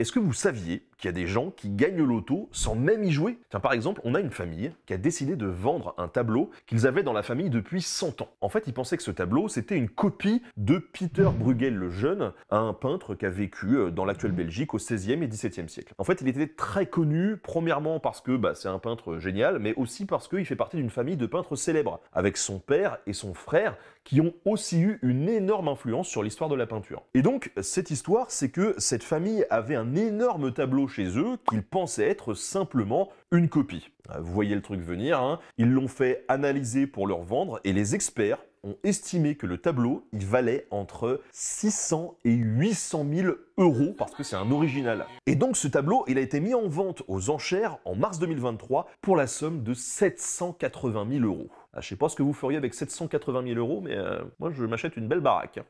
Est-ce que vous saviez qu'il y a des gens qui gagnent l'auto sans même y jouer. Tiens, par exemple, on a une famille qui a décidé de vendre un tableau qu'ils avaient dans la famille depuis 100 ans. En fait, ils pensaient que ce tableau, c'était une copie de Peter Bruegel le Jeune, un peintre qui a vécu euh, dans l'actuelle Belgique au 16e et 17e siècle. En fait, il était très connu, premièrement parce que bah, c'est un peintre génial, mais aussi parce qu'il fait partie d'une famille de peintres célèbres, avec son père et son frère qui ont aussi eu une énorme influence sur l'histoire de la peinture. Et donc, cette histoire, c'est que cette famille avait un énorme tableau chez eux qu'ils pensaient être simplement une copie. Euh, vous voyez le truc venir, hein. ils l'ont fait analyser pour leur vendre et les experts ont estimé que le tableau, il valait entre 600 et 800 000 euros parce que c'est un original. Et donc ce tableau, il a été mis en vente aux enchères en mars 2023 pour la somme de 780 000 euros. Ah, je ne sais pas ce que vous feriez avec 780 000 euros, mais euh, moi je m'achète une belle baraque.